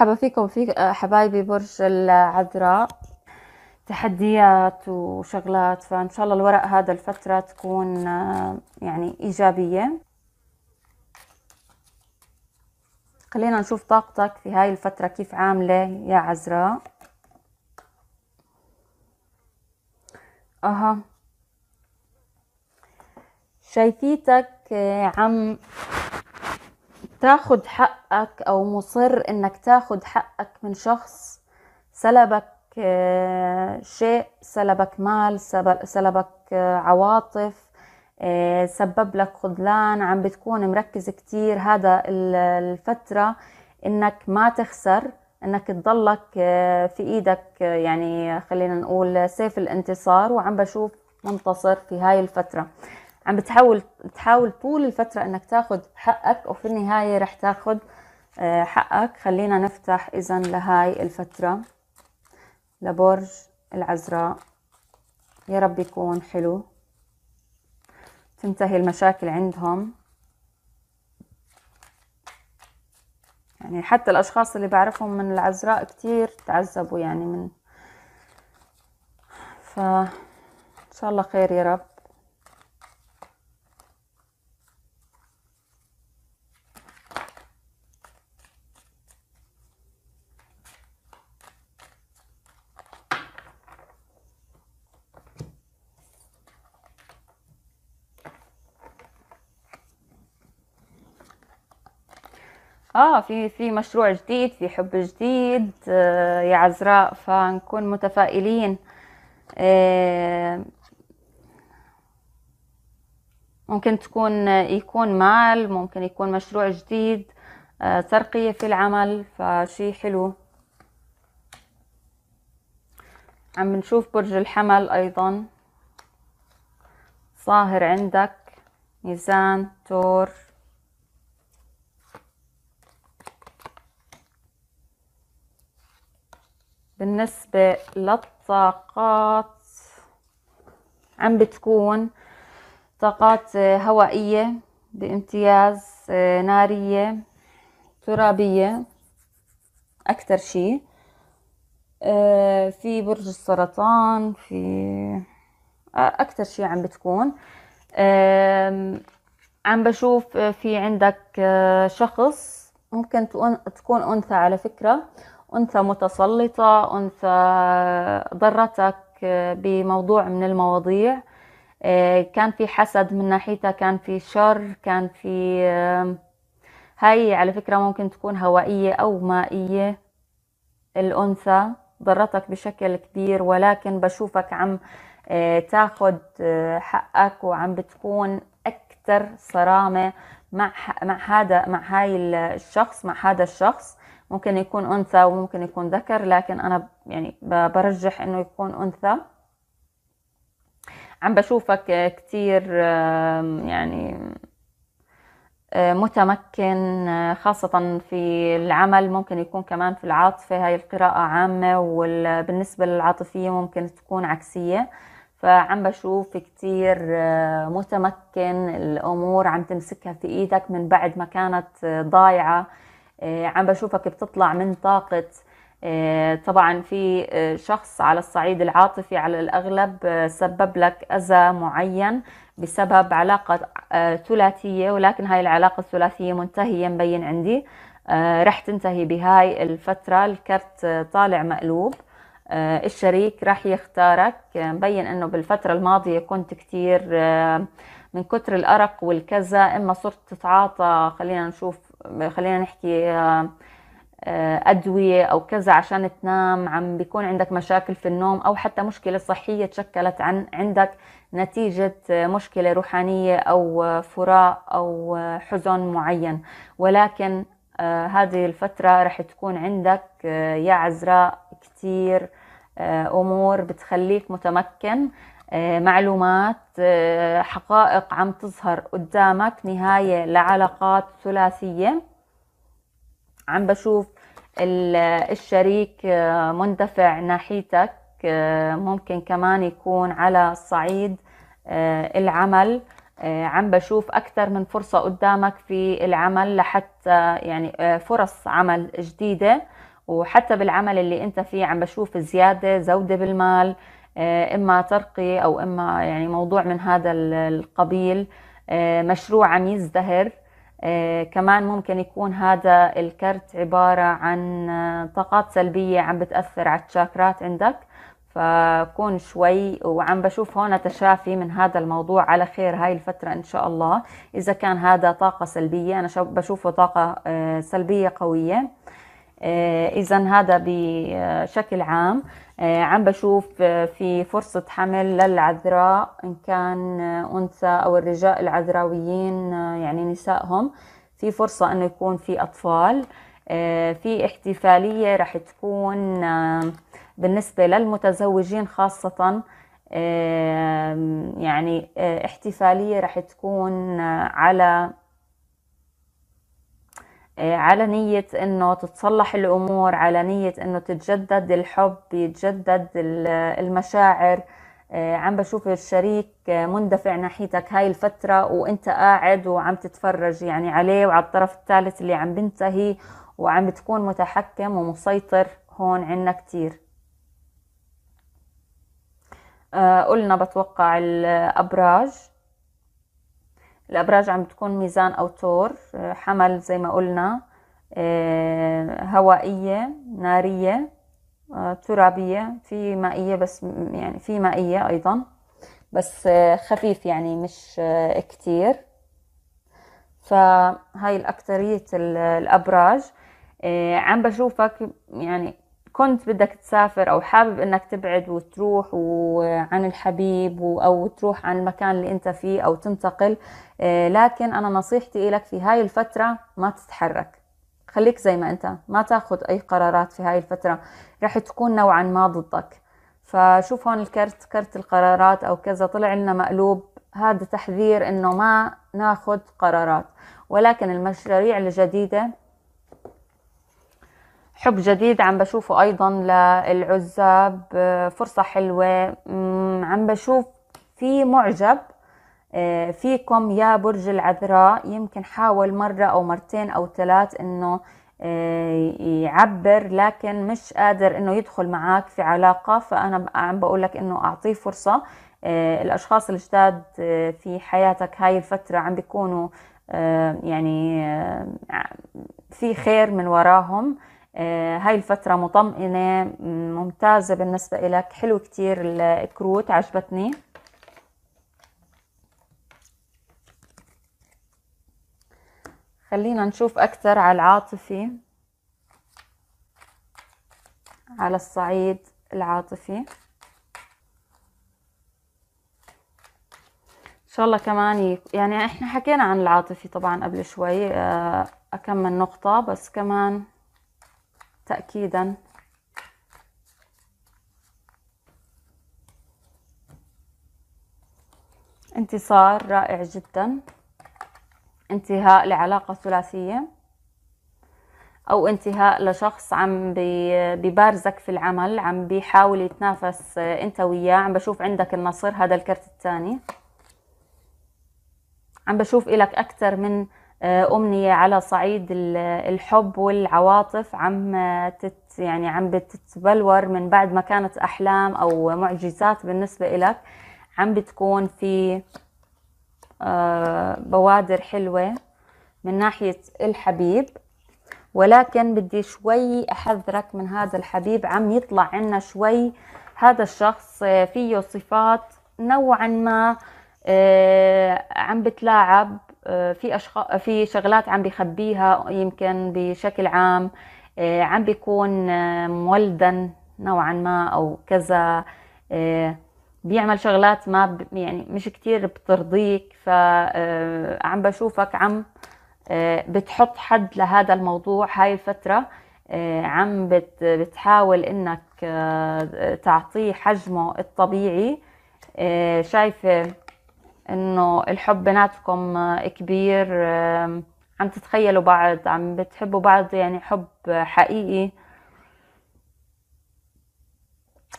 مرحبا فيكم في آه، حبايبي برج العذراء تحديات وشغلات فان شاء الله الورق هذا الفتره تكون آه، يعني ايجابيه خلينا نشوف طاقتك في هاي الفتره كيف عامله يا عذراء اها شايفيتك آه، عم تاخد حقك او مصر انك تاخد حقك من شخص سلبك آه، شيء سلبك مال سلبك آه، عواطف آه، سبب لك خذلان عم بتكون مركز كتير هذا الفترة انك ما تخسر انك تضلك في ايدك يعني خلينا نقول سيف الانتصار وعم بشوف منتصر في هاي الفترة عم بتحاول بتحاول طول الفترة انك تاخذ حقك وفي النهاية رح تاخذ آه، حقك خلينا نفتح اذا لهاي الفترة لبرج العذراء يا رب يكون حلو تنتهي المشاكل عندهم يعني حتى الأشخاص اللي بعرفهم من العذراء كتير تعذبوا يعني من ف إن شاء الله خير يا رب اه في في مشروع جديد في حب جديد آه يا عزراء فنكون متفائلين آه ممكن تكون يكون مال ممكن يكون مشروع جديد آه ترقية في العمل فشي حلو عم نشوف برج الحمل أيضا صاهر عندك ميزان تور بالنسبة للطاقات عم بتكون طاقات آه، هوائية بامتياز آه، نارية ترابية أكثر شيء آه، في برج السرطان في أكثر شيء عم بتكون عم بشوف في عندك شخص ممكن تكون أنثى على فكرة أنثى متسلطة أنثى ضرتك آه، بموضوع من المواضيع آه، كان في حسد من ناحيتها كان في شر كان في آه، هاي على فكرة ممكن تكون هوائية أو مائية الأنثى ضرتك بشكل كبير ولكن بشوفك عم تاخد حقك وعم بتكون أكثر صرامة مع مع هذا مع هاي الشخص مع هذا الشخص ممكن يكون أنثى وممكن يكون ذكر لكن أنا يعني برجح إنه يكون أنثى عم بشوفك كتير يعني متمكن خاصة في العمل ممكن يكون كمان في العاطفة هاي القراءة عامة وبالنسبة للعاطفية ممكن تكون عكسية فعم بشوف كتير متمكن الأمور عم تمسكها في إيدك من بعد ما كانت آه، ضايعة آه، عم بشوفك بتطلع من طاقة آه، طبعا في آه، شخص على الصعيد العاطفي على الأغلب سبب لك أذى معين بسبب علاقة ثلاثية ولكن هاي العلاقة الثلاثية منتهية مبين عندي رح تنتهي بهاي الفترة الكرت طالع مقلوب الشريك رح يختارك مبين انه بالفترة الماضية كنت كتير من كتر الأرق والكذا إما صرت تتعاطى خلينا نشوف خلينا نحكي آه، أدوية أو كذا عشان تنام عم بيكون عندك مشاكل في النوم أو حتى مشكلة صحية تشكلت عن عندك نتيجة آه، مشكلة روحانية أو آه، فراق أو حزن معين ولكن هذه الفترة رح تكون عندك يا عذراء كتير أمور بتخليك متمكن آه، معلومات آه، حقائق عم تظهر قدامك نهاية لعلاقات ثلاثية عم بشوف الشريك آه، مندفع ناحيتك ممكن كمان يكون على صعيد العمل عم بشوف أكثر من فرصة قدامك في العمل لحتى يعني فرص عمل جديدة وحتى بالعمل اللي أنت فيه عم بشوف زيادة زودة بالمال آه، اما ترقيه او اما يعني موضوع من هذا القبيل آه، مشروع عم يزدهر آه، كمان ممكن يكون هذا الكرت عباره عن طاقات سلبيه عم بتاثر على الشاكرات عندك فكون شوي وعم بشوف هون تشافي من هذا الموضوع على خير هاي الفترة إن شاء الله إذا كان هذا طاقة سلبية أنا بشوفه طاقة سلبية قوية آه، اذا هذا بشكل عام آه، عم بشوف آه، في فرصة حمل للعذراء إن كان أنثى أو الرجال العذراويين يعني نسائهم في فرصة أنه يكون في أطفال في احتفالية رح تكون بالنسبة للمتزوجين خاصة يعني احتفالية رح تكون على آه، على نية انه تتصلح الامور على نية انه تتجدد الحب يتجدد المشاعر آه، عم بشوف الشريك آه، مندفع ناحيتك هاي الفترة وانت قاعد وعم تتفرج يعني عليه وعلى الطرف الثالث اللي عم بنتهي وعم بتكون متحكم ومسيطر هون عنا كتير قلنا بتوقع الأبراج الأبراج عم تكون ميزان أو تور حمل زي ما قلنا آه، هوائية نارية آه، ترابية في مائية بس يعني في مائية أيضا بس آه، خفيف يعني مش كتير فهاي الأكترية الأبراج عم بشوفك يعني كنت بدك تسافر او حابب انك تبعد وتروح عن الحبيب او تروح عن المكان اللي انت فيه او تنتقل آه، لكن انا نصيحتي لك في هاي الفتره ما تتحرك خليك زي ما انت ما تاخذ اي قرارات في هاي الفتره رح تكون نوعا ما ضدك فشوف هون الكرت كرت القرارات او كذا طلع لنا مقلوب هذا تحذير انه ما ناخذ قرارات ولكن المشاريع الجديده حب جديد عم بشوفه ايضا للعزاب فرصة حلوة عم بشوف في معجب آه، فيكم يا برج العذراء يمكن حاول مرة او مرتين او ثلاث انه آه، يعبر لكن مش قادر انه يدخل معك في علاقة فانا عم بقولك انه اعطيه فرصة آه، الاشخاص الجداد في حياتك هاي الفترة عم بيكونوا يعني في خير من وراهم آه، هاي الفترة مطمئنة ممتازة بالنسبة إلك حلو كتير الكروت عجبتني خلينا نشوف أكثر على العاطفي على الصعيد العاطفي ان شاء الله كمان يعني احنا حكينا عن العاطفي طبعا قبل شوي آه، أكمل من نقطة بس كمان تأكيدا انتصار رائع جدا انتهاء لعلاقة ثلاثية أو انتهاء لشخص عم ببارزك في العمل عم بيحاول يتنافس آه، أنت وياه عم بشوف عندك النصر هذا الكرت الثاني عم بشوف إلك أكثر من آه، امنيه على صعيد الحب والعواطف عم تت يعني عم بتتبلور من بعد ما كانت احلام او معجزات بالنسبه إلك عم بتكون في آه، بوادر حلوه من ناحيه الحبيب ولكن بدي شوي احذرك من هذا الحبيب عم يطلع عنا شوي هذا الشخص آه، فيه صفات نوعا ما عم بتلاعب آه، في أشخاص آه، في شغلات عم بخبيها يمكن بشكل عام آه، عم بيكون مولدا نوعا ما او كذا بيعمل شغلات ما يعني مش كتير بترضيك فعم بشوفك عم بتحط حد لهذا الموضوع هاي الفترة عم بتحاول انك تعطيه حجمه الطبيعي شايفة انه الحب بيناتكم كبير عم تتخيلوا بعض عم بتحبوا بعض يعني حب حقيقي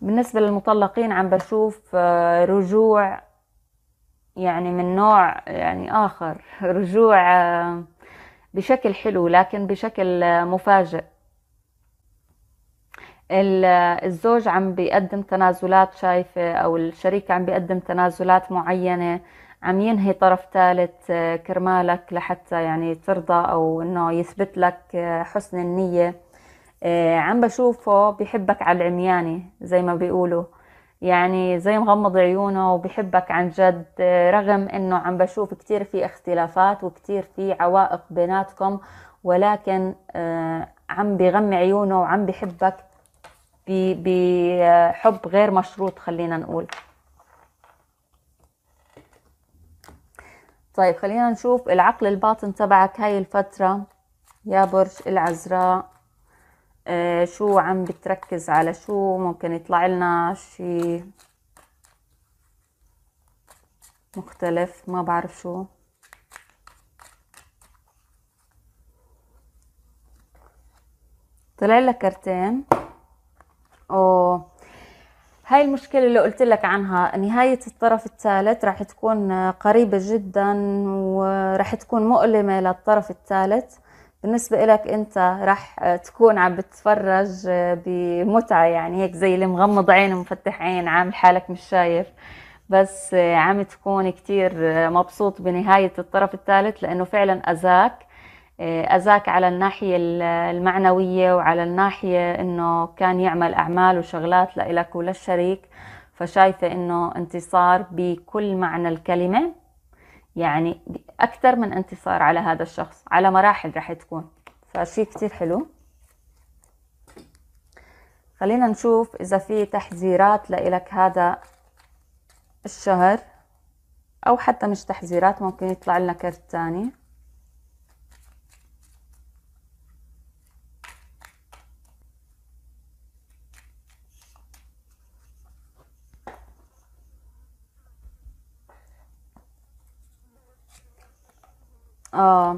بالنسبة للمطلقين عم بشوف آه، رجوع يعني من نوع يعني آخر رجوع بشكل حلو لكن بشكل مفاجئ الزوج عم بيقدم تنازلات شايفة أو الشريك عم بيقدم تنازلات معينة عم ينهي طرف ثالث آه، كرمالك لحتى يعني ترضى أو إنه يثبت لك آه، حسن النية آه، عم بشوفه بحبك على العمياني زي ما بيقولوا يعني زي مغمض عيونه وبحبك عن جد رغم انه عم بشوف كتير في اختلافات وكتير في عوائق بيناتكم ولكن عم بغمي عيونه وعم بحبك بحب غير مشروط خلينا نقول طيب خلينا نشوف العقل الباطن تبعك هاي الفترة يا برج العذراء آه شو عم بتركز على شو ممكن يطلع لنا شي مختلف ما بعرف شو طلع لك كرتين أوه. هاي المشكلة اللي قلت لك عنها نهاية الطرف الثالث راح تكون قريبة جدا وراح تكون مؤلمة للطرف الثالث بالنسبة لك أنت راح تكون عم بتتفرج بمتعة يعني هيك زي اللي مغمض عين ومفتح عين عامل حالك مش شايف بس عم تكون كتير مبسوط بنهاية الطرف الثالث لأنه فعلا أذاك آه، أزاك على الناحية المعنوية وعلى الناحية إنه كان يعمل أعمال وشغلات لإلك وللشريك فشايفة إنه انتصار بكل معنى الكلمة يعني أكثر من انتصار على هذا الشخص على مراحل رح تكون فشي كتير حلو خلينا نشوف إذا في تحذيرات لإلك هذا الشهر أو حتى مش تحذيرات ممكن يطلع لنا كرت تاني آه.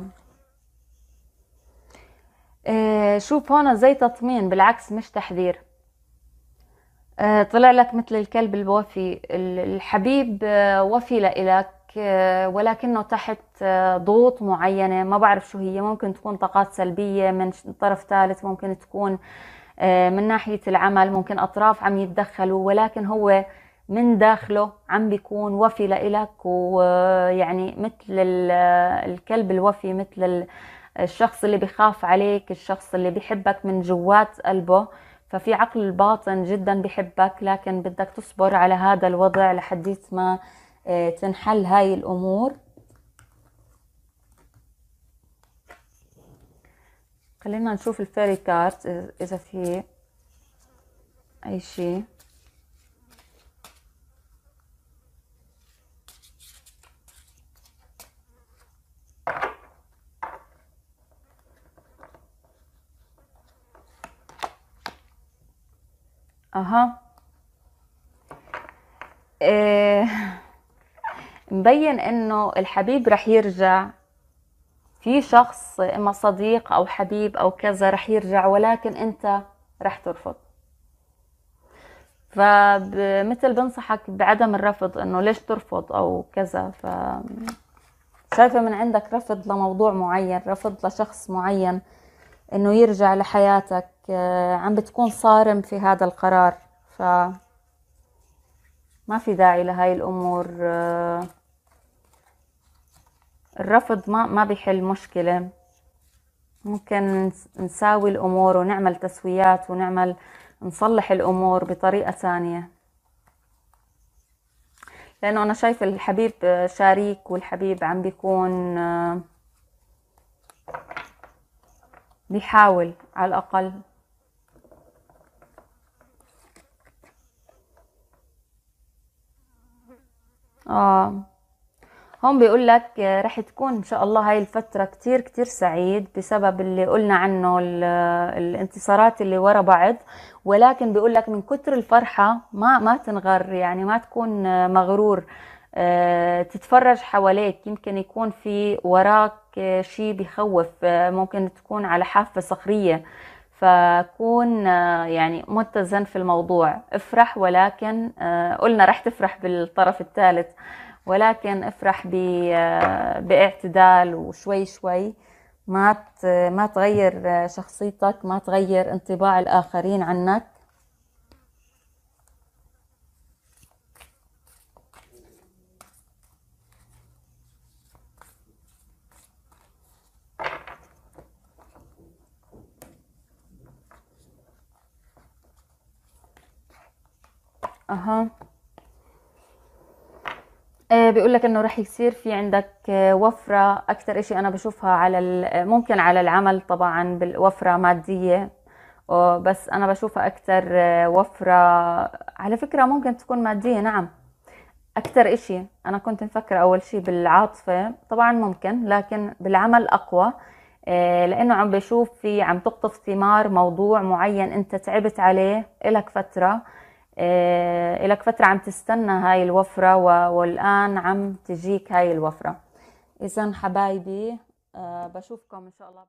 اه شوف هون زي تطمين بالعكس مش تحذير آه، طلع لك مثل الكلب الوفي الحبيب آه، وفي لإلك آه، ولكنه تحت آه، ضغوط معينة ما بعرف شو هي ممكن تكون طاقات سلبية من طرف ثالث ممكن تكون من ناحية العمل ممكن أطراف عم يتدخلوا ولكن هو من داخله عم بيكون وفي لإلك ويعني مثل الكلب الوفي مثل الشخص اللي بخاف عليك الشخص اللي بحبك من جوات قلبه ففي عقل الباطن جدا بحبك لكن بدك تصبر على هذا الوضع لحديت ما آه، تنحل هاي الأمور خلينا نشوف الفيري كارت إذا في أي شيء اها إيه، مبين انه الحبيب رح يرجع في شخص اما صديق او حبيب او كذا رح يرجع ولكن انت رح ترفض فمثل بنصحك بعدم الرفض انه ليش ترفض او كذا ف شايفة من عندك رفض لموضوع معين رفض لشخص معين انه يرجع لحياتك آه، عم بتكون صارم في هذا القرار ف ما في داعي لهاي الامور آه، الرفض ما ما بيحل مشكله ممكن نساوي الامور ونعمل تسويات ونعمل نصلح الامور بطريقه ثانيه لانه انا شايفه الحبيب شريك والحبيب عم بيكون آه، بيحاول على الاقل اه هون بيقول لك رح تكون ان شاء الله هاي الفتره كتير كتير سعيد بسبب اللي قلنا عنه الانتصارات اللي ورا بعض ولكن بيقول لك من كتر الفرحه ما ما تنغر يعني ما تكون مغرور آه، تتفرج حواليك يمكن يكون في وراك شيء بخوف آه، ممكن تكون على حافه صخريه فكون آه، يعني متزن في الموضوع افرح ولكن آه، قلنا رح تفرح بالطرف الثالث ولكن افرح آه، باعتدال وشوي شوي ما ما تغير شخصيتك ما تغير انطباع الاخرين عنك اها آه، بيقول لك انه رح يصير في عندك آه، وفره اكثر شيء انا بشوفها على آه، ممكن على العمل طبعا بالوفره ماديه بس انا بشوفها اكثر وفره على فكره ممكن تكون ماديه نعم اكثر إشي انا كنت مفكره اول شيء بالعاطفه طبعا ممكن لكن بالعمل اقوى لانه عم بشوف في عم تقطف ثمار موضوع معين انت تعبت عليه الك فتره آه، إلك فترة عم تستنى هاي الوفرة والآن عم تجيك هاي الوفرة إذا حبايبي آه، بشوفكم إن شاء الله